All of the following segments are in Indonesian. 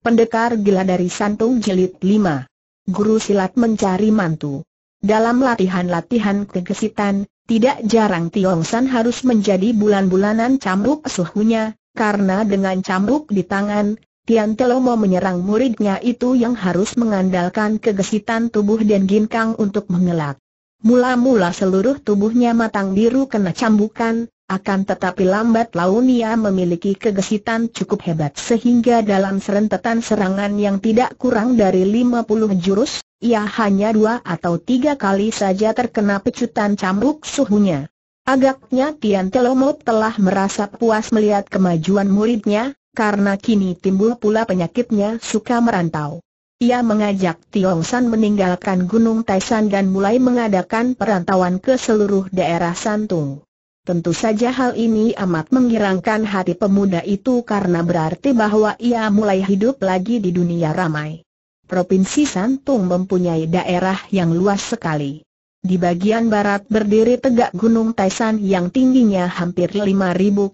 Pendekar gila dari Santung Jelit 5. Guru silat mencari mantu. Dalam latihan-latihan kegesitan, tidak jarang Tiong San harus menjadi bulan-bulanan cambuk suhunya, karena dengan cambuk di tangan, Tian Telomo menyerang muridnya itu yang harus mengandalkan kegesitan tubuh dan ginkang untuk mengelak. Mula-mula seluruh tubuhnya matang biru kena cambukan, akan tetapi lambat laun ia memiliki kegesitan cukup hebat sehingga dalam serentetan serangan yang tidak kurang dari 50 jurus, ia hanya dua atau tiga kali saja terkena pecutan cambuk suhunya. Agaknya Tian Telomop telah merasa puas melihat kemajuan muridnya, karena kini timbul pula penyakitnya suka merantau. Ia mengajak Tiong San meninggalkan Gunung Taishan dan mulai mengadakan perantauan ke seluruh daerah Santung. Tentu saja hal ini amat menggirangkan hati pemuda itu karena berarti bahwa ia mulai hidup lagi di dunia ramai. Provinsi Santung mempunyai daerah yang luas sekali. Di bagian barat berdiri tegak Gunung Taisan yang tingginya hampir 5.000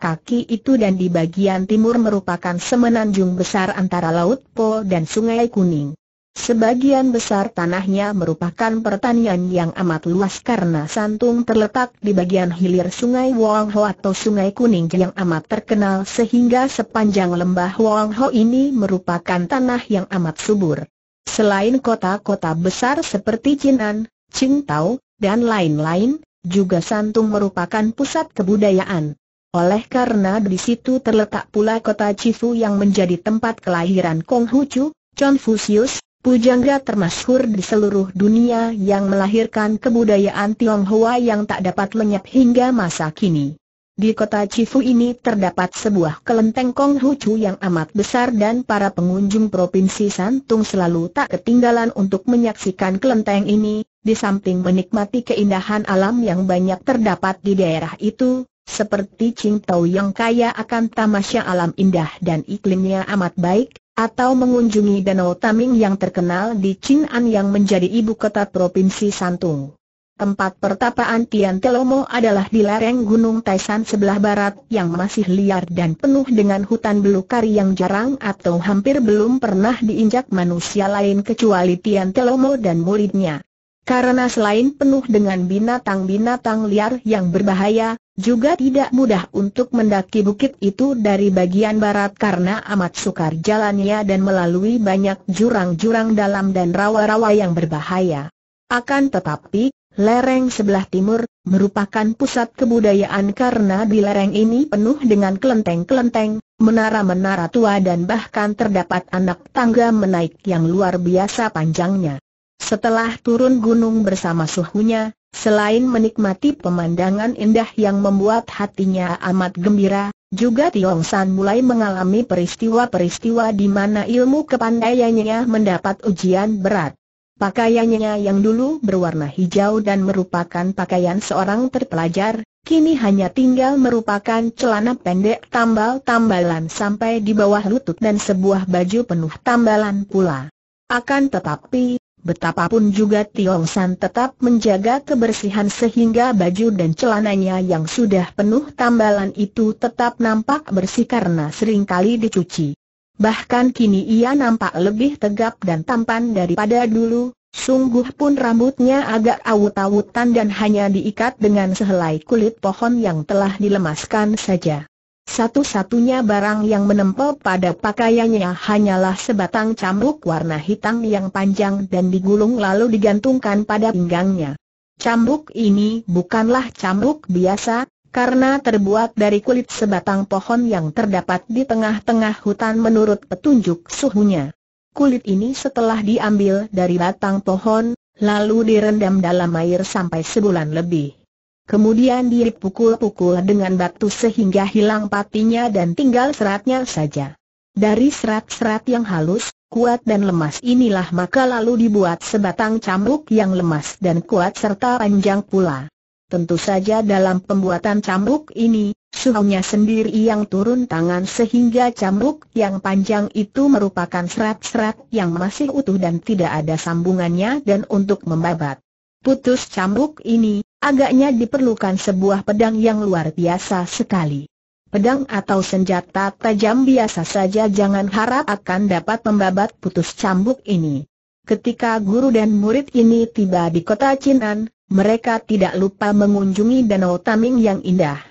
kaki itu dan di bagian timur merupakan semenanjung besar antara Laut Po dan Sungai Kuning. Sebagian besar tanahnya merupakan pertanian yang amat luas karena Santung terletak di bagian hilir sungai Wong Ho atau sungai kuning yang amat terkenal sehingga sepanjang lembah Wong Ho ini merupakan tanah yang amat subur. Selain kota-kota besar seperti Jinan, Qingtao, dan lain-lain, juga Santung merupakan pusat kebudayaan. Oleh karena di situ terletak pula kota Cifu yang menjadi tempat kelahiran Kong Hucu, Confucius, pujangga termasyhur di seluruh dunia yang melahirkan kebudayaan Tionghoa yang tak dapat lenyap hingga masa kini. Di kota Cifu ini terdapat sebuah kelenteng Konghucu yang amat besar dan para pengunjung Provinsi Santung selalu tak ketinggalan untuk menyaksikan kelenteng ini, di samping menikmati keindahan alam yang banyak terdapat di daerah itu, seperti Qingtou yang kaya akan tamasya alam indah dan iklimnya amat baik, atau mengunjungi Danau Taming yang terkenal di Chin'an yang menjadi ibu kota Provinsi Santung. Tempat pertapaan Tian Telomo adalah di lereng Gunung Taisan sebelah barat yang masih liar dan penuh dengan hutan belukar yang jarang atau hampir belum pernah diinjak manusia lain kecuali Tian Telomo dan muridnya. Karena selain penuh dengan binatang-binatang liar yang berbahaya, juga tidak mudah untuk mendaki bukit itu dari bagian barat karena amat sukar jalannya dan melalui banyak jurang-jurang dalam dan rawa-rawa yang berbahaya. Akan tetapi, lereng sebelah timur, merupakan pusat kebudayaan karena di lereng ini penuh dengan kelenteng-kelenteng, menara-menara tua dan bahkan terdapat anak tangga menaik yang luar biasa panjangnya. Setelah turun gunung bersama suhunya, selain menikmati pemandangan indah yang membuat hatinya amat gembira, juga Tiong San mulai mengalami peristiwa-peristiwa di mana ilmu kepandaiannya mendapat ujian berat. Pakaiannya yang dulu berwarna hijau dan merupakan pakaian seorang terpelajar, kini hanya tinggal merupakan celana pendek tambal-tambalan sampai di bawah lutut dan sebuah baju penuh tambalan pula. Akan tetapi, Betapapun juga Tiong San tetap menjaga kebersihan sehingga baju dan celananya yang sudah penuh tambalan itu tetap nampak bersih karena seringkali dicuci. Bahkan kini ia nampak lebih tegap dan tampan daripada dulu, sungguh pun rambutnya agak awut-awutan dan hanya diikat dengan sehelai kulit pohon yang telah dilemaskan saja. Satu-satunya barang yang menempel pada pakaiannya hanyalah sebatang cambuk warna hitam yang panjang dan digulung lalu digantungkan pada pinggangnya. Cambuk ini bukanlah cambuk biasa, karena terbuat dari kulit sebatang pohon yang terdapat di tengah-tengah hutan menurut petunjuk suhunya. Kulit ini setelah diambil dari batang pohon, lalu direndam dalam air sampai sebulan lebih. Kemudian dipukul-pukul dengan batu sehingga hilang patinya dan tinggal seratnya saja. Dari serat-serat yang halus, kuat dan lemas inilah maka lalu dibuat sebatang cambuk yang lemas dan kuat serta panjang pula. Tentu saja dalam pembuatan cambuk ini, suhunya sendiri yang turun tangan sehingga cambuk yang panjang itu merupakan serat-serat yang masih utuh dan tidak ada sambungannya dan untuk membabat. Putus cambuk ini, agaknya diperlukan sebuah pedang yang luar biasa sekali. Pedang atau senjata tajam biasa saja jangan harap akan dapat membabat putus cambuk ini. Ketika guru dan murid ini tiba di kota Cinan, mereka tidak lupa mengunjungi Danau Taming yang indah.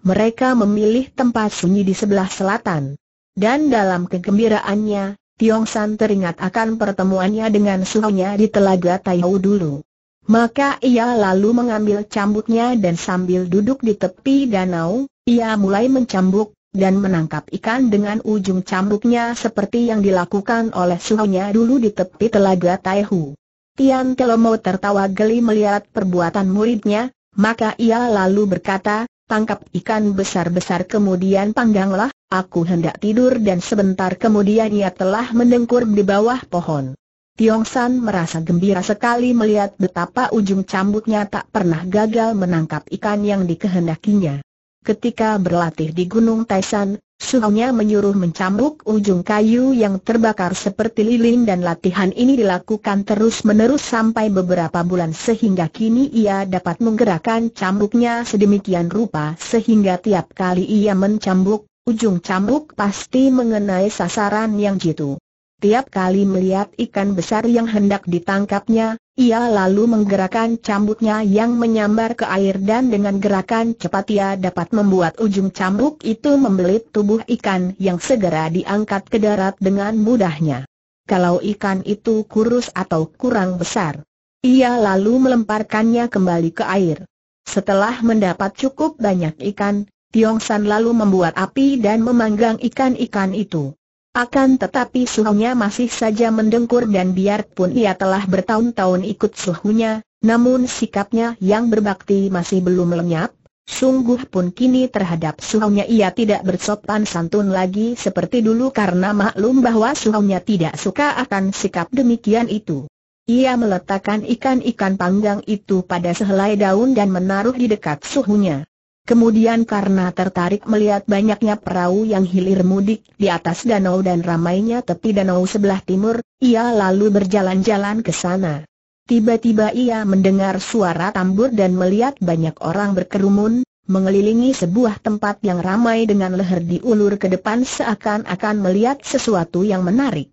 Mereka memilih tempat sunyi di sebelah selatan. Dan dalam kegembiraannya, Tiong San teringat akan pertemuannya dengan suhunya di Telaga Taihou dulu. Maka ia lalu mengambil cambuknya dan sambil duduk di tepi danau, ia mulai mencambuk, dan menangkap ikan dengan ujung cambuknya seperti yang dilakukan oleh suhunya dulu di tepi telaga Taihu. Tian Telomo tertawa geli melihat perbuatan muridnya, maka ia lalu berkata, tangkap ikan besar-besar kemudian pangganglah, aku hendak tidur dan sebentar kemudian ia telah mendengkur di bawah pohon. Tiong San merasa gembira sekali melihat betapa ujung cambuknya tak pernah gagal menangkap ikan yang dikehendakinya. Ketika berlatih di Gunung Taisan, Suhunya menyuruh mencambuk ujung kayu yang terbakar seperti lilin dan latihan ini dilakukan terus-menerus sampai beberapa bulan sehingga kini ia dapat menggerakkan cambuknya sedemikian rupa sehingga tiap kali ia mencambuk, ujung cambuk pasti mengenai sasaran yang jitu. Tiap kali melihat ikan besar yang hendak ditangkapnya, ia lalu menggerakkan cambuknya yang menyambar ke air dan dengan gerakan cepat ia dapat membuat ujung cambuk itu membelit tubuh ikan yang segera diangkat ke darat dengan mudahnya. Kalau ikan itu kurus atau kurang besar, ia lalu melemparkannya kembali ke air. Setelah mendapat cukup banyak ikan, Tiong San lalu membuat api dan memanggang ikan-ikan itu. Akan tetapi suhunya masih saja mendengkur dan biarpun ia telah bertahun-tahun ikut suhunya, namun sikapnya yang berbakti masih belum lenyap, sungguh pun kini terhadap suhunya ia tidak bersopan santun lagi seperti dulu karena maklum bahwa suhunya tidak suka akan sikap demikian itu. Ia meletakkan ikan-ikan panggang itu pada sehelai daun dan menaruh di dekat suhunya. Kemudian karena tertarik melihat banyaknya perahu yang hilir mudik di atas danau dan ramainya tepi danau sebelah timur, ia lalu berjalan-jalan ke sana. Tiba-tiba ia mendengar suara tambur dan melihat banyak orang berkerumun, mengelilingi sebuah tempat yang ramai dengan leher diulur ke depan seakan-akan melihat sesuatu yang menarik.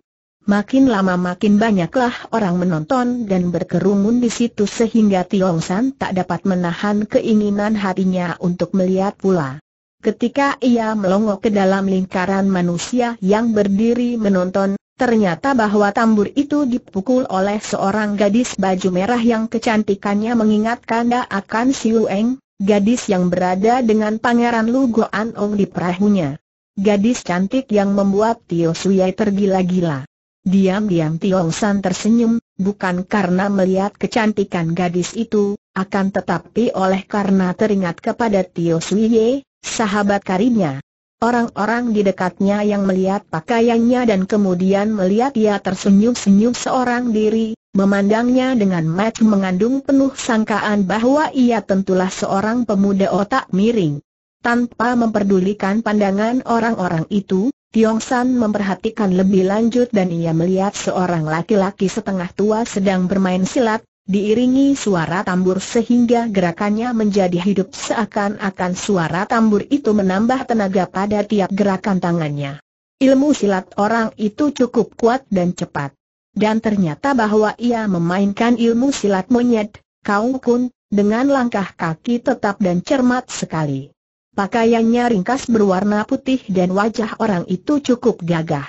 Makin lama makin banyaklah orang menonton dan berkerumun di situ sehingga Tiong San tak dapat menahan keinginan hatinya untuk melihat pula. Ketika ia melongo ke dalam lingkaran manusia yang berdiri menonton, ternyata bahwa tambur itu dipukul oleh seorang gadis baju merah yang kecantikannya mengingatkan dia akan Siu Eng, gadis yang berada dengan pangeran Lu Goan Ong di perahunya. Gadis cantik yang membuat Tio Suyai tergila-gila. Diam-diam Tio San tersenyum, bukan karena melihat kecantikan gadis itu, akan tetapi oleh karena teringat kepada Tio Ye, sahabat karibnya. Orang-orang di dekatnya yang melihat pakaiannya dan kemudian melihat ia tersenyum-senyum seorang diri, memandangnya dengan mata mengandung penuh sangkaan bahwa ia tentulah seorang pemuda otak miring. Tanpa memperdulikan pandangan orang-orang itu, Tiong San memperhatikan lebih lanjut dan ia melihat seorang laki-laki setengah tua sedang bermain silat, diiringi suara tambur sehingga gerakannya menjadi hidup seakan-akan suara tambur itu menambah tenaga pada tiap gerakan tangannya. Ilmu silat orang itu cukup kuat dan cepat. Dan ternyata bahwa ia memainkan ilmu silat monyet, Kau Kun, dengan langkah kaki tetap dan cermat sekali. Pakaiannya ringkas berwarna putih dan wajah orang itu cukup gagah.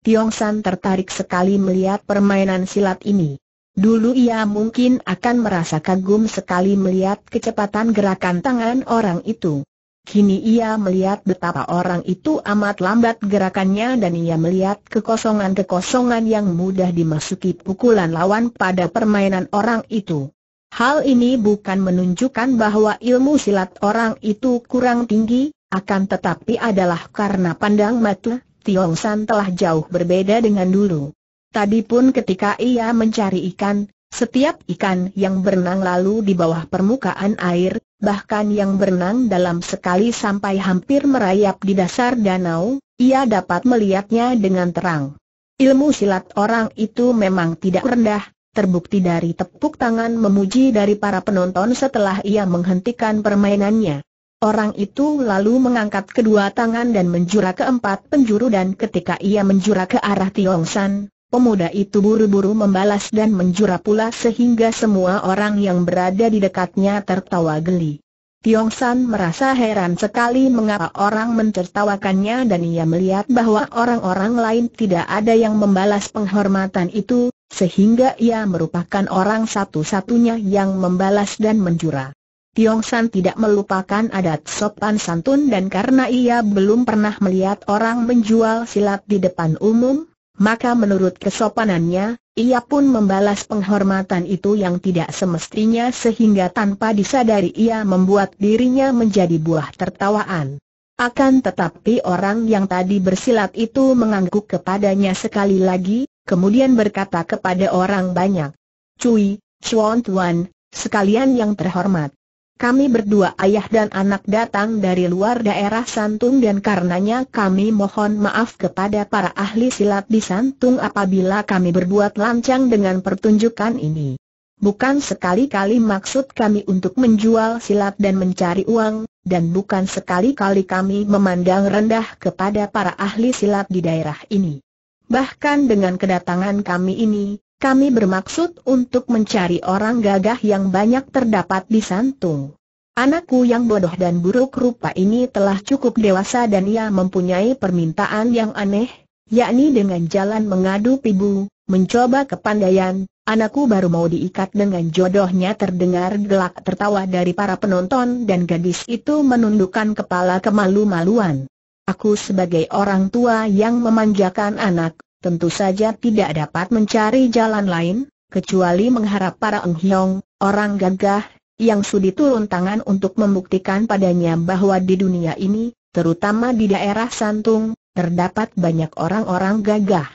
Tiong San tertarik sekali melihat permainan silat ini. Dulu ia mungkin akan merasa kagum sekali melihat kecepatan gerakan tangan orang itu. Kini ia melihat betapa orang itu amat lambat gerakannya dan ia melihat kekosongan-kekosongan yang mudah dimasuki pukulan lawan pada permainan orang itu. Hal ini bukan menunjukkan bahwa ilmu silat orang itu kurang tinggi, akan tetapi adalah karena pandang mata, Tiong San telah jauh berbeda dengan dulu. Tadi pun ketika ia mencari ikan, setiap ikan yang berenang lalu di bawah permukaan air, bahkan yang berenang dalam sekali sampai hampir merayap di dasar danau, ia dapat melihatnya dengan terang. Ilmu silat orang itu memang tidak rendah, terbukti dari tepuk tangan memuji dari para penonton setelah ia menghentikan permainannya. Orang itu lalu mengangkat kedua tangan dan menjura keempat penjuru dan ketika ia menjura ke arah Tiong San, pemuda itu buru-buru membalas dan menjura pula sehingga semua orang yang berada di dekatnya tertawa geli. Tiong San merasa heran sekali mengapa orang mencertawakannya dan ia melihat bahwa orang-orang lain tidak ada yang membalas penghormatan itu, sehingga ia merupakan orang satu-satunya yang membalas dan menjura. Tiong San tidak melupakan adat sopan santun dan karena ia belum pernah melihat orang menjual silat di depan umum, maka menurut kesopanannya, ia pun membalas penghormatan itu yang tidak semestinya sehingga tanpa disadari ia membuat dirinya menjadi buah tertawaan. Akan tetapi orang yang tadi bersilat itu mengangguk kepadanya sekali lagi, kemudian berkata kepada orang banyak, Cui, Chuan Tuan, sekalian yang terhormat. Kami berdua ayah dan anak datang dari luar daerah Santung dan karenanya kami mohon maaf kepada para ahli silat di Santung apabila kami berbuat lancang dengan pertunjukan ini. Bukan sekali-kali maksud kami untuk menjual silat dan mencari uang, dan bukan sekali-kali kami memandang rendah kepada para ahli silat di daerah ini. Bahkan dengan kedatangan kami ini, kami bermaksud untuk mencari orang gagah yang banyak terdapat di Santung. Anakku yang bodoh dan buruk rupa ini telah cukup dewasa dan ia mempunyai permintaan yang aneh, yakni dengan jalan mengadu pibu, mencoba kepandaian, anakku baru mau diikat dengan jodohnya terdengar gelak tertawa dari para penonton dan gadis itu menundukkan kepala kemalu-maluan. Aku sebagai orang tua yang memanjakan anak, tentu saja tidak dapat mencari jalan lain, kecuali mengharap para Eng Hiong, orang gagah, yang sudi turun tangan untuk membuktikan padanya bahwa di dunia ini, terutama di daerah Santung, terdapat banyak orang-orang gagah.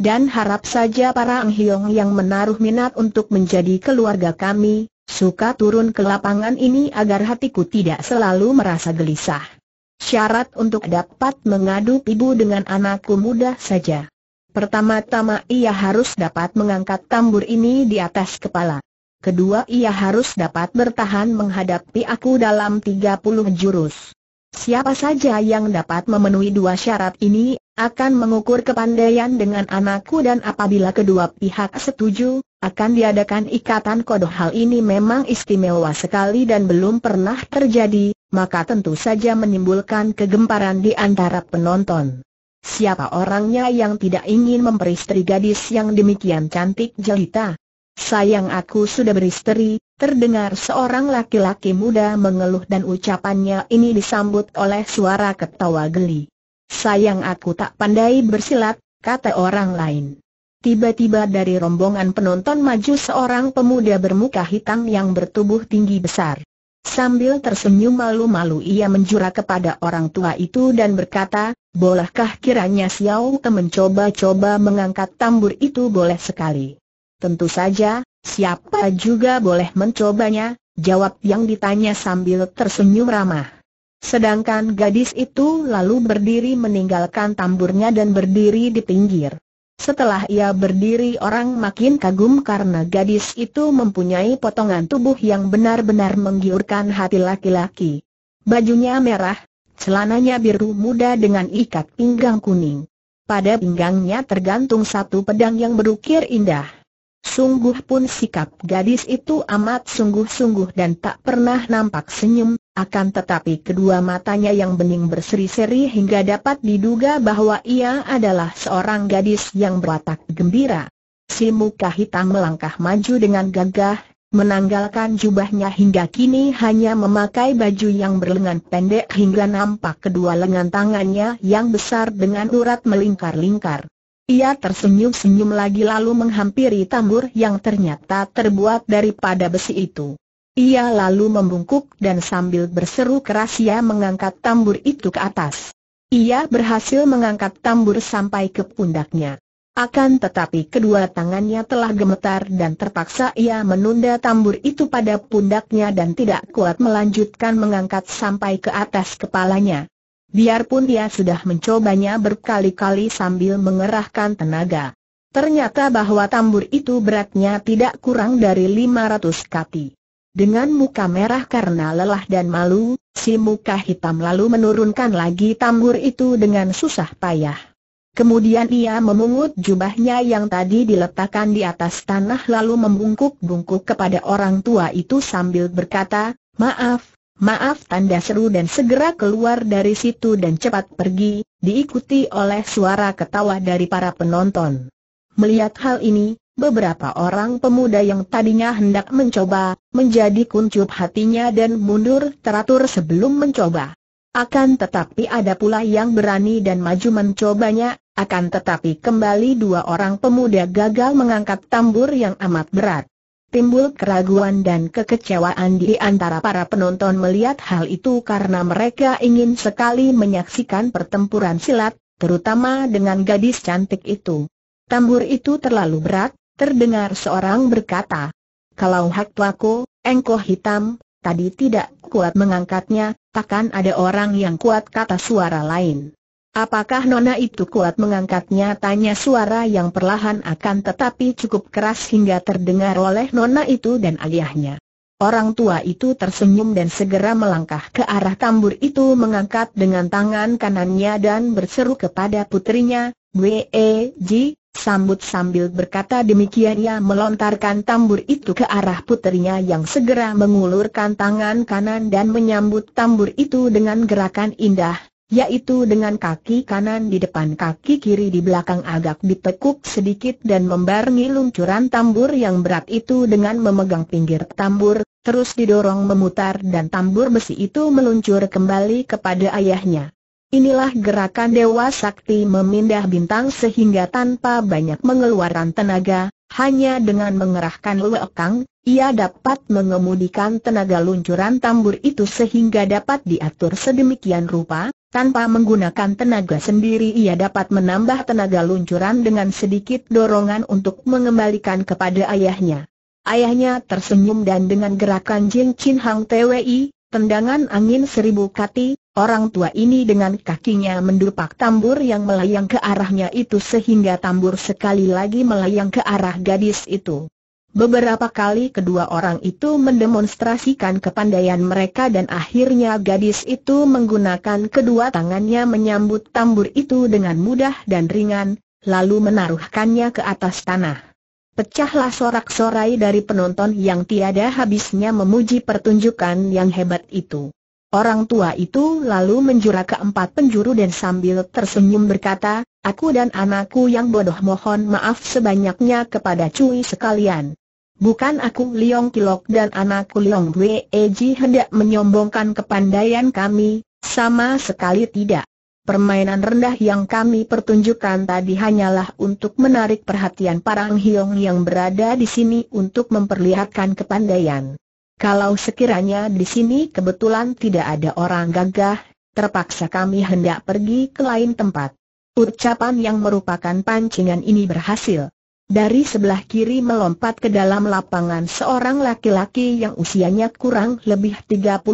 Dan harap saja para Eng Hiong yang menaruh minat untuk menjadi keluarga kami, suka turun ke lapangan ini agar hatiku tidak selalu merasa gelisah. Syarat untuk dapat mengadu ibu dengan anakku mudah saja. Pertama-tama ia harus dapat mengangkat tambur ini di atas kepala. Kedua ia harus dapat bertahan menghadapi aku dalam 30 jurus. Siapa saja yang dapat memenuhi dua syarat ini, akan mengukur kepandaian dengan anakku dan apabila kedua pihak setuju, akan diadakan ikatan kodoh hal ini memang istimewa sekali dan belum pernah terjadi, maka tentu saja menimbulkan kegemparan di antara penonton. Siapa orangnya yang tidak ingin memperistri gadis yang demikian cantik jelita? Sayang aku sudah beristri, terdengar seorang laki-laki muda mengeluh dan ucapannya ini disambut oleh suara ketawa geli. Sayang aku tak pandai bersilat, kata orang lain. Tiba-tiba dari rombongan penonton maju seorang pemuda bermuka hitam yang bertubuh tinggi besar. Sambil tersenyum malu-malu ia menjura kepada orang tua itu dan berkata, bolehkah kiranya Xiao Te mencoba-coba mengangkat tambur itu boleh sekali. Tentu saja, siapa juga boleh mencobanya, jawab yang ditanya sambil tersenyum ramah. Sedangkan gadis itu lalu berdiri meninggalkan tamburnya dan berdiri di pinggir. Setelah ia berdiri orang makin kagum karena gadis itu mempunyai potongan tubuh yang benar-benar menggiurkan hati laki-laki. Bajunya merah, celananya biru muda dengan ikat pinggang kuning. Pada pinggangnya tergantung satu pedang yang berukir indah. Sungguh pun sikap gadis itu amat sungguh-sungguh dan tak pernah nampak senyum, akan tetapi kedua matanya yang bening berseri-seri hingga dapat diduga bahwa ia adalah seorang gadis yang berwatak gembira. Si muka hitam melangkah maju dengan gagah, menanggalkan jubahnya hingga kini hanya memakai baju yang berlengan pendek hingga nampak kedua lengan tangannya yang besar dengan urat melingkar-lingkar. Ia tersenyum-senyum lagi lalu menghampiri tambur yang ternyata terbuat daripada besi itu. Ia lalu membungkuk dan sambil berseru keras ia mengangkat tambur itu ke atas. Ia berhasil mengangkat tambur sampai ke pundaknya. Akan tetapi kedua tangannya telah gemetar dan terpaksa ia menunda tambur itu pada pundaknya dan tidak kuat melanjutkan mengangkat sampai ke atas kepalanya. Biarpun ia sudah mencobanya berkali-kali sambil mengerahkan tenaga. Ternyata bahwa tambur itu beratnya tidak kurang dari 500 kati. Dengan muka merah karena lelah dan malu, si muka hitam lalu menurunkan lagi tambur itu dengan susah payah. Kemudian ia memungut jubahnya yang tadi diletakkan di atas tanah lalu membungkuk-bungkuk kepada orang tua itu sambil berkata, Maaf, Maaf tanda seru dan segera keluar dari situ dan cepat pergi, diikuti oleh suara ketawa dari para penonton. Melihat hal ini, Beberapa orang pemuda yang tadinya hendak mencoba, menjadi kuncup hatinya dan mundur teratur sebelum mencoba. Akan tetapi ada pula yang berani dan maju mencobanya, akan tetapi kembali dua orang pemuda gagal mengangkat tambur yang amat berat. Timbul keraguan dan kekecewaan di antara para penonton melihat hal itu karena mereka ingin sekali menyaksikan pertempuran silat, terutama dengan gadis cantik itu. Tambur itu terlalu berat, terdengar seorang berkata, kalau hak pelaku, engko hitam, tadi tidak kuat mengangkatnya, takkan ada orang yang kuat kata suara lain. Apakah nona itu kuat mengangkatnya? Tanya suara yang perlahan akan tetapi cukup keras hingga terdengar oleh nona itu dan ayahnya. Orang tua itu tersenyum dan segera melangkah ke arah tambur itu mengangkat dengan tangan kanannya dan berseru kepada putrinya, W.E.G., Sambut sambil berkata demikian ia melontarkan tambur itu ke arah puterinya yang segera mengulurkan tangan kanan dan menyambut tambur itu dengan gerakan indah, yaitu dengan kaki kanan di depan kaki kiri di belakang agak ditekuk sedikit dan membarengi luncuran tambur yang berat itu dengan memegang pinggir tambur, terus didorong memutar dan tambur besi itu meluncur kembali kepada ayahnya. Inilah gerakan Dewa Sakti memindah bintang sehingga tanpa banyak mengeluarkan tenaga, hanya dengan mengerahkan lekang, ia dapat mengemudikan tenaga luncuran tambur itu sehingga dapat diatur sedemikian rupa, tanpa menggunakan tenaga sendiri ia dapat menambah tenaga luncuran dengan sedikit dorongan untuk mengembalikan kepada ayahnya. Ayahnya tersenyum dan dengan gerakan Jin Chin Hang TWI, tendangan angin seribu kati, Orang tua ini dengan kakinya mendupak tambur yang melayang ke arahnya itu sehingga tambur sekali lagi melayang ke arah gadis itu. Beberapa kali kedua orang itu mendemonstrasikan kepandaian mereka dan akhirnya gadis itu menggunakan kedua tangannya menyambut tambur itu dengan mudah dan ringan, lalu menaruhkannya ke atas tanah. Pecahlah sorak-sorai dari penonton yang tiada habisnya memuji pertunjukan yang hebat itu. Orang tua itu lalu menjura ke empat penjuru dan sambil tersenyum berkata, Aku dan anakku yang bodoh mohon maaf sebanyaknya kepada cuy sekalian. Bukan aku Liong Kilok dan anakku Liong Wei Eji hendak menyombongkan kepandaian kami, sama sekali tidak. Permainan rendah yang kami pertunjukkan tadi hanyalah untuk menarik perhatian para Hiong yang berada di sini untuk memperlihatkan kepandaian. Kalau sekiranya di sini kebetulan tidak ada orang gagah, terpaksa kami hendak pergi ke lain tempat. Ucapan yang merupakan pancingan ini berhasil. Dari sebelah kiri melompat ke dalam lapangan seorang laki-laki yang usianya kurang lebih 35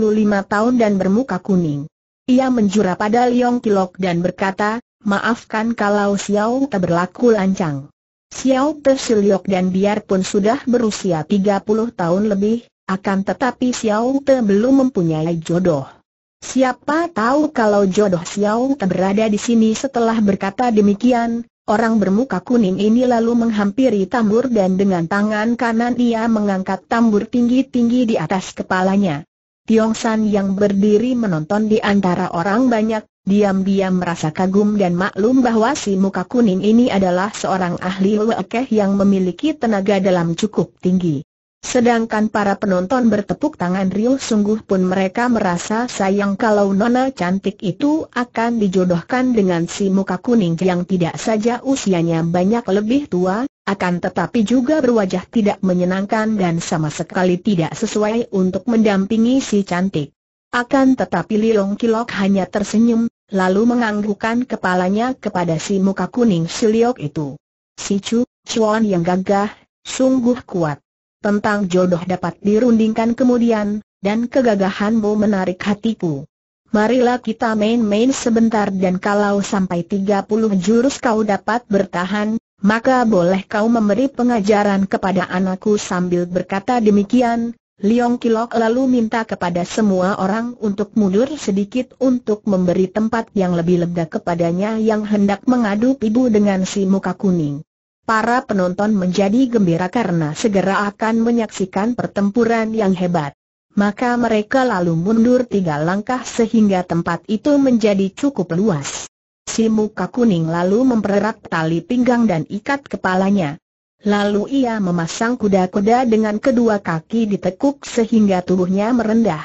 tahun dan bermuka kuning. Ia menjura pada Liong Kilok dan berkata, maafkan kalau Xiao tak berlaku lancang. Xiao Persiliok dan biarpun sudah berusia 30 tahun lebih, akan tetapi Xiao Te belum mempunyai jodoh. Siapa tahu kalau jodoh Xiao Te berada di sini setelah berkata demikian, orang bermuka kuning ini lalu menghampiri tambur dan dengan tangan kanan ia mengangkat tambur tinggi-tinggi di atas kepalanya. Tiong San yang berdiri menonton di antara orang banyak, diam-diam merasa kagum dan maklum bahwa si muka kuning ini adalah seorang ahli wekeh yang memiliki tenaga dalam cukup tinggi. Sedangkan para penonton bertepuk tangan Rio sungguh pun mereka merasa sayang kalau nona cantik itu akan dijodohkan dengan si muka kuning yang tidak saja usianya banyak lebih tua, akan tetapi juga berwajah tidak menyenangkan dan sama sekali tidak sesuai untuk mendampingi si cantik. Akan tetapi Lilong Kilok hanya tersenyum, lalu menganggukkan kepalanya kepada si muka kuning Siliok itu. Si Chu, Chuan yang gagah, sungguh kuat tentang jodoh dapat dirundingkan kemudian, dan kegagahanmu menarik hatiku. Marilah kita main-main sebentar dan kalau sampai 30 jurus kau dapat bertahan, maka boleh kau memberi pengajaran kepada anakku sambil berkata demikian, Liong Kilok lalu minta kepada semua orang untuk mundur sedikit untuk memberi tempat yang lebih lega kepadanya yang hendak mengadu pibu dengan si muka kuning. Para penonton menjadi gembira karena segera akan menyaksikan pertempuran yang hebat. Maka mereka lalu mundur tiga langkah sehingga tempat itu menjadi cukup luas. Si muka kuning lalu mempererat tali pinggang dan ikat kepalanya. Lalu ia memasang kuda-kuda dengan kedua kaki ditekuk sehingga tubuhnya merendah.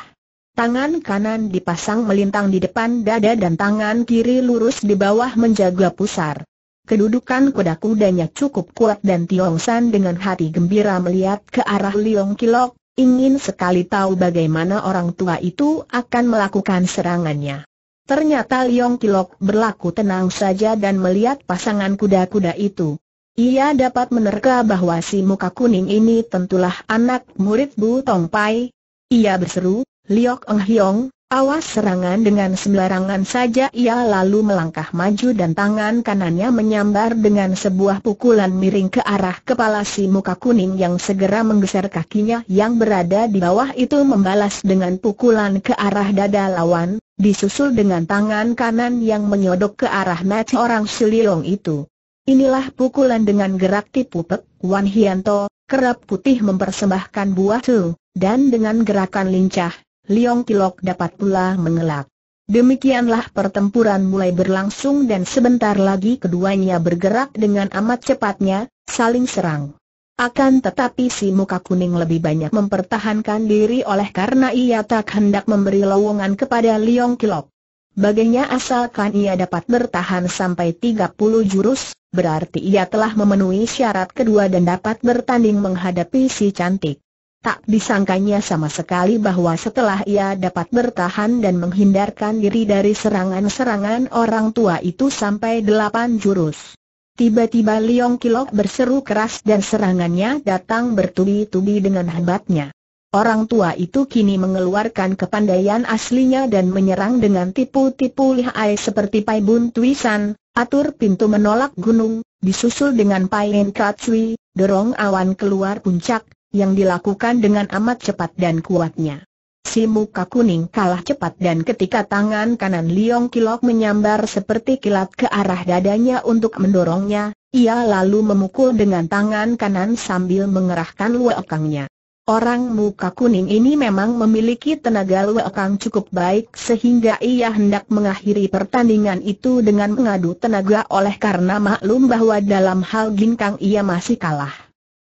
Tangan kanan dipasang melintang di depan dada dan tangan kiri lurus di bawah menjaga pusar kedudukan kuda-kudanya cukup kuat dan Tiong San dengan hati gembira melihat ke arah Liong Kilok, ingin sekali tahu bagaimana orang tua itu akan melakukan serangannya. Ternyata Liong Kilok berlaku tenang saja dan melihat pasangan kuda-kuda itu. Ia dapat menerka bahwa si muka kuning ini tentulah anak murid Bu Tong Pai. Ia berseru, Liok Eng Hiong, Awas serangan dengan sembarangan saja ia lalu melangkah maju dan tangan kanannya menyambar dengan sebuah pukulan miring ke arah kepala si muka kuning yang segera menggeser kakinya yang berada di bawah itu membalas dengan pukulan ke arah dada lawan, disusul dengan tangan kanan yang menyodok ke arah mata orang Sulilong itu. Inilah pukulan dengan gerak tipu pek, Wan Hianto, kerap putih mempersembahkan buah tu, dan dengan gerakan lincah, Liong Kilok dapat pula mengelak. Demikianlah pertempuran mulai berlangsung dan sebentar lagi keduanya bergerak dengan amat cepatnya, saling serang. Akan tetapi si muka kuning lebih banyak mempertahankan diri oleh karena ia tak hendak memberi lowongan kepada Liong Kilok. Baginya asalkan ia dapat bertahan sampai 30 jurus, berarti ia telah memenuhi syarat kedua dan dapat bertanding menghadapi si cantik. Tak disangkanya sama sekali bahwa setelah ia dapat bertahan dan menghindarkan diri dari serangan-serangan orang tua itu sampai delapan jurus. Tiba-tiba Liong Kilok berseru keras dan serangannya datang bertubi-tubi dengan hebatnya. Orang tua itu kini mengeluarkan kepandaian aslinya dan menyerang dengan tipu-tipu lihai seperti pai Bun Tuisan, atur pintu menolak gunung, disusul dengan pai Kacui, dorong awan keluar puncak, yang dilakukan dengan amat cepat dan kuatnya. Si muka kuning kalah cepat dan ketika tangan kanan Liong Kilok menyambar seperti kilat ke arah dadanya untuk mendorongnya, ia lalu memukul dengan tangan kanan sambil mengerahkan luakangnya. Orang muka kuning ini memang memiliki tenaga luakang cukup baik sehingga ia hendak mengakhiri pertandingan itu dengan mengadu tenaga oleh karena maklum bahwa dalam hal ginkang ia masih kalah.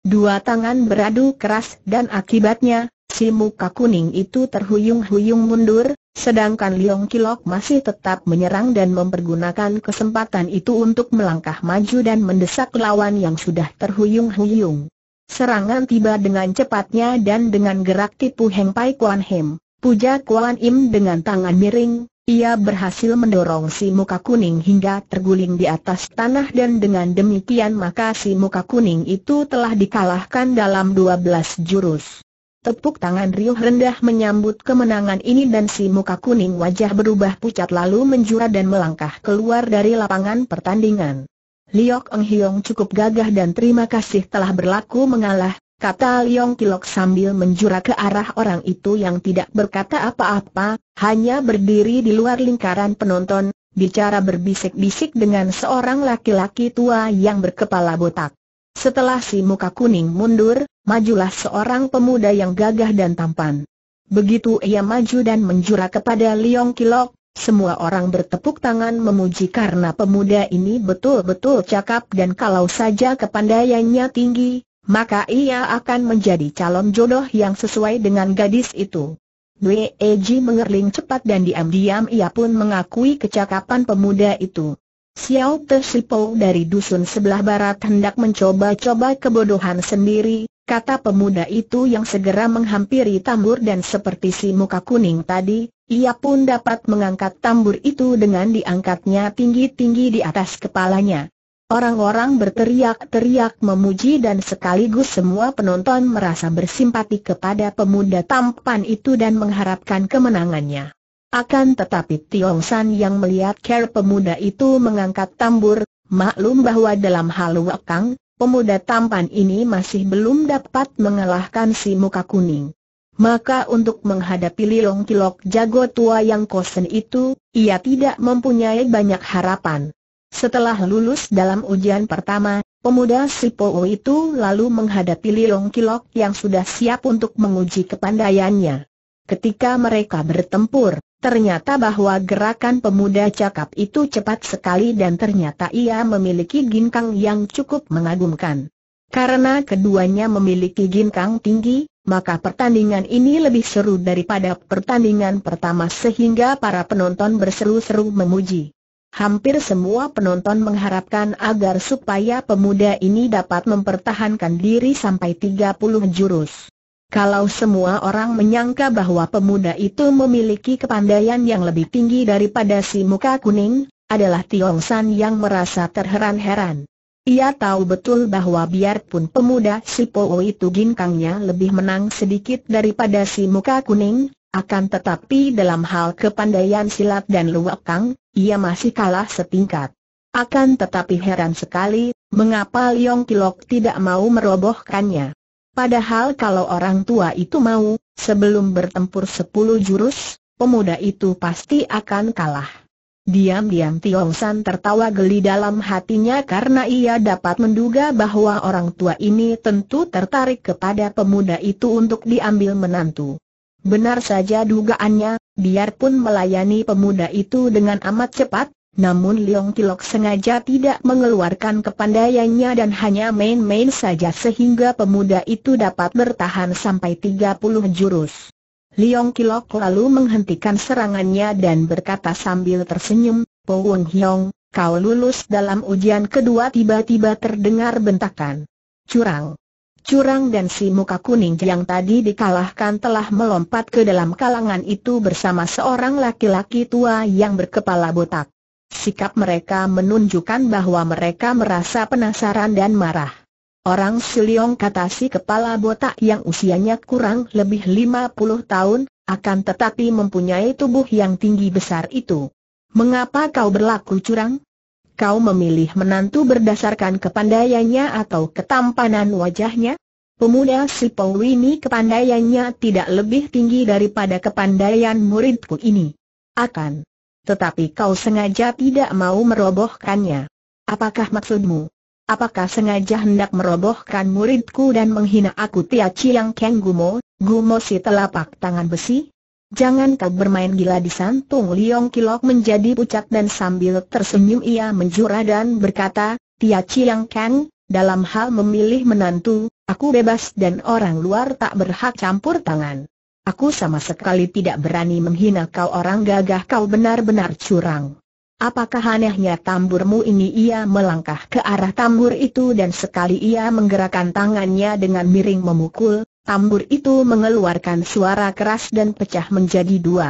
Dua tangan beradu keras dan akibatnya, si muka kuning itu terhuyung-huyung mundur, sedangkan Liong Kilok masih tetap menyerang dan mempergunakan kesempatan itu untuk melangkah maju dan mendesak lawan yang sudah terhuyung-huyung. Serangan tiba dengan cepatnya dan dengan gerak tipu Heng Pai Kuan Hem. Puja Kuan Im dengan tangan miring, ia berhasil mendorong si muka kuning hingga terguling di atas tanah dan dengan demikian maka si muka kuning itu telah dikalahkan dalam dua belas jurus. Tepuk tangan Rio rendah menyambut kemenangan ini dan si muka kuning wajah berubah pucat lalu menjura dan melangkah keluar dari lapangan pertandingan. Liok Eng Hiong cukup gagah dan terima kasih telah berlaku mengalah, kata Liong Kilok sambil menjura ke arah orang itu yang tidak berkata apa-apa, hanya berdiri di luar lingkaran penonton, bicara berbisik-bisik dengan seorang laki-laki tua yang berkepala botak. Setelah si muka kuning mundur, majulah seorang pemuda yang gagah dan tampan. Begitu ia maju dan menjura kepada Liong Kilok, semua orang bertepuk tangan memuji karena pemuda ini betul-betul cakap dan kalau saja kepandaiannya tinggi, maka ia akan menjadi calon jodoh yang sesuai dengan gadis itu. Wei Eji mengerling cepat dan diam-diam ia pun mengakui kecakapan pemuda itu. Xiao Te Sipo dari dusun sebelah barat hendak mencoba-coba kebodohan sendiri, kata pemuda itu yang segera menghampiri tambur dan seperti si muka kuning tadi, ia pun dapat mengangkat tambur itu dengan diangkatnya tinggi-tinggi di atas kepalanya. Orang-orang berteriak-teriak memuji dan sekaligus semua penonton merasa bersimpati kepada pemuda tampan itu dan mengharapkan kemenangannya. Akan tetapi Tiong San yang melihat care pemuda itu mengangkat tambur, maklum bahwa dalam hal wakang, pemuda tampan ini masih belum dapat mengalahkan si muka kuning. Maka untuk menghadapi Lilong Kilok jago tua yang kosen itu, ia tidak mempunyai banyak harapan. Setelah lulus dalam ujian pertama, pemuda Sipo itu lalu menghadapi Liong Kilok yang sudah siap untuk menguji kepandaiannya. Ketika mereka bertempur, ternyata bahwa gerakan pemuda cakap itu cepat sekali dan ternyata ia memiliki ginkang yang cukup mengagumkan. Karena keduanya memiliki ginkang tinggi, maka pertandingan ini lebih seru daripada pertandingan pertama sehingga para penonton berseru-seru memuji. Hampir semua penonton mengharapkan agar supaya pemuda ini dapat mempertahankan diri sampai 30 jurus. Kalau semua orang menyangka bahwa pemuda itu memiliki kepandaian yang lebih tinggi daripada si muka kuning, adalah Tiong San yang merasa terheran-heran. Ia tahu betul bahwa biarpun pemuda si Powo itu ginkangnya lebih menang sedikit daripada si muka kuning, akan tetapi dalam hal kepandaian silat dan luwak kang, ia masih kalah setingkat. Akan tetapi heran sekali, mengapa Liong Kilok tidak mau merobohkannya. Padahal kalau orang tua itu mau, sebelum bertempur sepuluh jurus, pemuda itu pasti akan kalah. Diam-diam Tiong San tertawa geli dalam hatinya karena ia dapat menduga bahwa orang tua ini tentu tertarik kepada pemuda itu untuk diambil menantu. Benar saja dugaannya, biarpun melayani pemuda itu dengan amat cepat, namun Leong Kilok sengaja tidak mengeluarkan kepandaiannya dan hanya main-main saja sehingga pemuda itu dapat bertahan sampai 30 jurus. Leong Kilok lalu menghentikan serangannya dan berkata sambil tersenyum, Po Wong Hyong, kau lulus dalam ujian kedua tiba-tiba terdengar bentakan. Curang curang dan si muka kuning yang tadi dikalahkan telah melompat ke dalam kalangan itu bersama seorang laki-laki tua yang berkepala botak. Sikap mereka menunjukkan bahwa mereka merasa penasaran dan marah. Orang Siliong kata si kepala botak yang usianya kurang lebih 50 tahun, akan tetapi mempunyai tubuh yang tinggi besar itu. Mengapa kau berlaku curang? kau memilih menantu berdasarkan kepandaiannya atau ketampanan wajahnya? Pemuda si ini kepandaiannya tidak lebih tinggi daripada kepandaian muridku ini. Akan. Tetapi kau sengaja tidak mau merobohkannya. Apakah maksudmu? Apakah sengaja hendak merobohkan muridku dan menghina aku Tia Chiang Keng Gumo, Gumo si telapak tangan besi? Jangan kau bermain gila di santung Liong Kilok menjadi pucat dan sambil tersenyum ia menjura dan berkata, Tia Chiang Kang, dalam hal memilih menantu, aku bebas dan orang luar tak berhak campur tangan. Aku sama sekali tidak berani menghina kau orang gagah kau benar-benar curang. Apakah anehnya tamburmu ini ia melangkah ke arah tambur itu dan sekali ia menggerakkan tangannya dengan miring memukul, Tambur itu mengeluarkan suara keras dan pecah menjadi dua.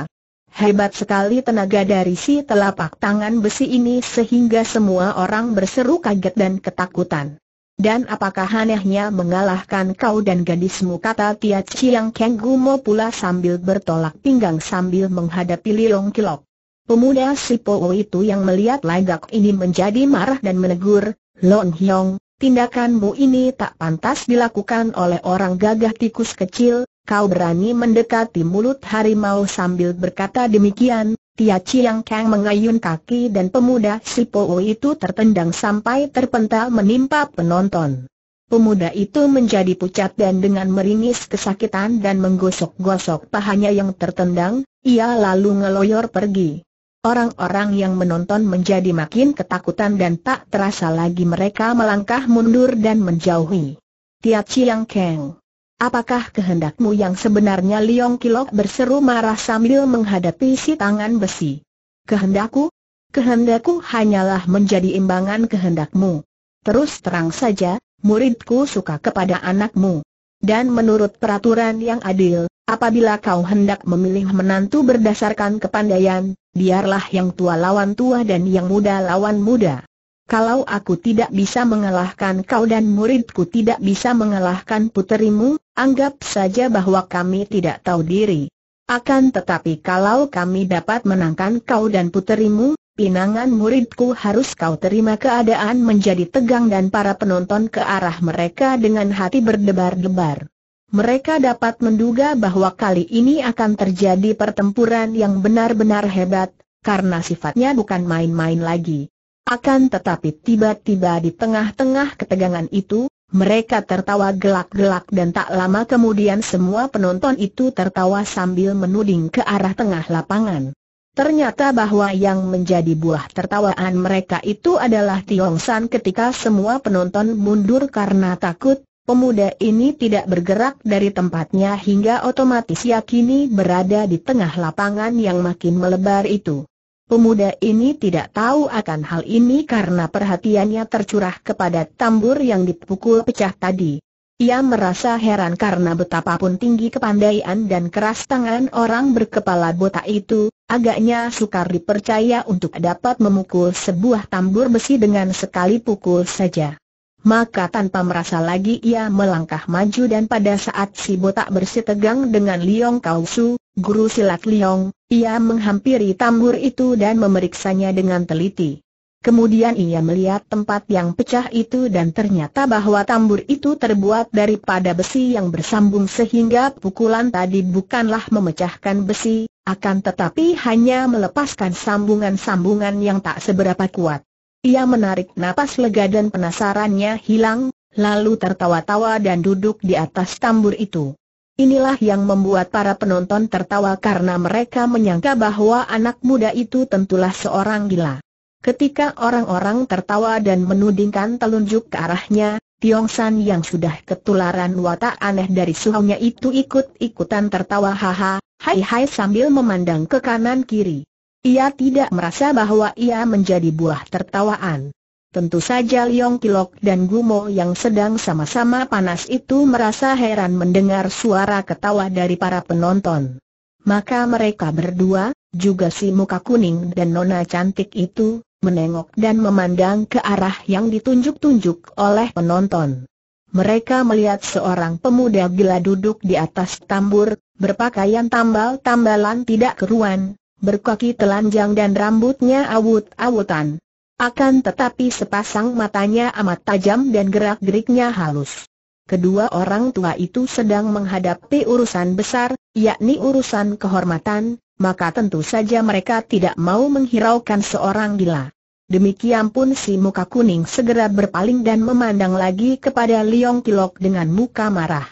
Hebat sekali tenaga dari si telapak tangan besi ini sehingga semua orang berseru kaget dan ketakutan. Dan apakah anehnya mengalahkan kau dan gadismu kata Tia Chiang Keng Gumo pula sambil bertolak pinggang sambil menghadapi Liong Kilok. Pemuda si itu yang melihat lagak ini menjadi marah dan menegur, Long Hiong, tindakanmu ini tak pantas dilakukan oleh orang gagah tikus kecil, kau berani mendekati mulut harimau sambil berkata demikian, Tia Chiang Kang mengayun kaki dan pemuda Sipo itu tertendang sampai terpental menimpa penonton. Pemuda itu menjadi pucat dan dengan meringis kesakitan dan menggosok-gosok pahanya yang tertendang, ia lalu ngeloyor pergi. Orang-orang yang menonton menjadi makin ketakutan dan tak terasa lagi mereka melangkah mundur dan menjauhi. Tia Chiang Keng. Apakah kehendakmu yang sebenarnya Liong Kilok berseru marah sambil menghadapi si tangan besi? Kehendakku? Kehendakku hanyalah menjadi imbangan kehendakmu. Terus terang saja, muridku suka kepada anakmu. Dan menurut peraturan yang adil, apabila kau hendak memilih menantu berdasarkan kepandaian, biarlah yang tua lawan tua dan yang muda lawan muda. Kalau aku tidak bisa mengalahkan kau dan muridku tidak bisa mengalahkan puterimu, anggap saja bahwa kami tidak tahu diri. Akan tetapi kalau kami dapat menangkan kau dan puterimu, Pinangan muridku harus kau terima keadaan menjadi tegang dan para penonton ke arah mereka dengan hati berdebar-debar. Mereka dapat menduga bahwa kali ini akan terjadi pertempuran yang benar-benar hebat, karena sifatnya bukan main-main lagi. Akan tetapi tiba-tiba di tengah-tengah ketegangan itu, mereka tertawa gelak-gelak dan tak lama kemudian semua penonton itu tertawa sambil menuding ke arah tengah lapangan. Ternyata bahwa yang menjadi buah tertawaan mereka itu adalah Tiong San ketika semua penonton mundur karena takut, pemuda ini tidak bergerak dari tempatnya hingga otomatis yakini berada di tengah lapangan yang makin melebar itu. Pemuda ini tidak tahu akan hal ini karena perhatiannya tercurah kepada tambur yang dipukul pecah tadi. Ia merasa heran karena betapapun tinggi kepandaian dan keras tangan orang berkepala botak itu, agaknya sukar dipercaya untuk dapat memukul sebuah tambur besi dengan sekali pukul saja. Maka tanpa merasa lagi ia melangkah maju dan pada saat si botak bersih tegang dengan Liong Kausu, guru silat Liong, ia menghampiri tambur itu dan memeriksanya dengan teliti. Kemudian ia melihat tempat yang pecah itu dan ternyata bahwa tambur itu terbuat daripada besi yang bersambung sehingga pukulan tadi bukanlah memecahkan besi, akan tetapi hanya melepaskan sambungan-sambungan yang tak seberapa kuat. Ia menarik napas lega dan penasarannya hilang, lalu tertawa-tawa dan duduk di atas tambur itu. Inilah yang membuat para penonton tertawa karena mereka menyangka bahwa anak muda itu tentulah seorang gila. Ketika orang-orang tertawa dan menudingkan telunjuk ke arahnya, Tiong San yang sudah ketularan watak aneh dari suhunya itu ikut-ikutan tertawa haha, hai-hai sambil memandang ke kanan kiri. Ia tidak merasa bahwa ia menjadi buah tertawaan. Tentu saja Liong Kilok dan Gumo yang sedang sama-sama panas itu merasa heran mendengar suara ketawa dari para penonton. Maka mereka berdua, juga si muka kuning dan nona cantik itu, menengok dan memandang ke arah yang ditunjuk-tunjuk oleh penonton. Mereka melihat seorang pemuda gila duduk di atas tambur, berpakaian tambal-tambalan tidak keruan, berkaki telanjang dan rambutnya awut-awutan. Akan tetapi sepasang matanya amat tajam dan gerak-geriknya halus. Kedua orang tua itu sedang menghadapi urusan besar, yakni urusan kehormatan, maka tentu saja mereka tidak mau menghiraukan seorang gila. Demikian pun si muka kuning segera berpaling dan memandang lagi kepada Liong Kilok dengan muka marah.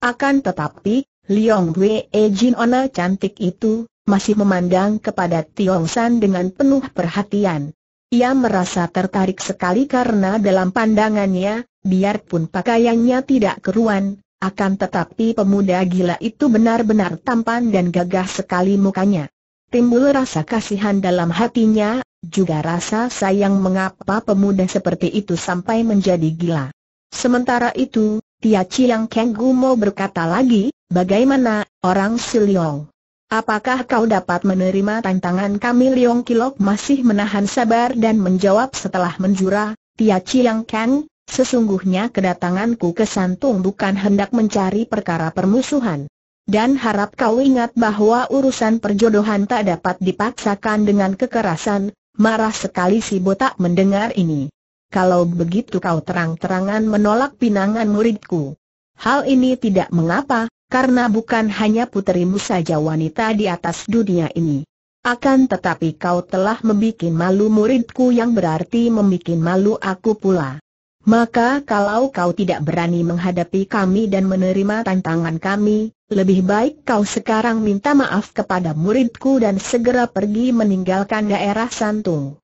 Akan tetapi, Liong Wei Jin Ona cantik itu, masih memandang kepada Tiong San dengan penuh perhatian. Ia merasa tertarik sekali karena dalam pandangannya, biarpun pakaiannya tidak keruan, akan tetapi pemuda gila itu benar-benar tampan dan gagah sekali mukanya. Timbul rasa kasihan dalam hatinya, juga rasa sayang mengapa pemuda seperti itu sampai menjadi gila. Sementara itu, Tia Chiang Keng Gumo berkata lagi, bagaimana, orang Leong? Apakah kau dapat menerima tantangan kami Leong Kilok masih menahan sabar dan menjawab setelah menjura, Tia Chiang Keng, sesungguhnya kedatanganku ke Santung bukan hendak mencari perkara permusuhan. Dan harap kau ingat bahwa urusan perjodohan tak dapat dipaksakan dengan kekerasan, marah sekali si botak mendengar ini kalau begitu kau terang-terangan menolak pinangan muridku. Hal ini tidak mengapa, karena bukan hanya puterimu saja wanita di atas dunia ini. Akan tetapi kau telah membuat malu muridku yang berarti membuat malu aku pula. Maka kalau kau tidak berani menghadapi kami dan menerima tantangan kami, lebih baik kau sekarang minta maaf kepada muridku dan segera pergi meninggalkan daerah Santung.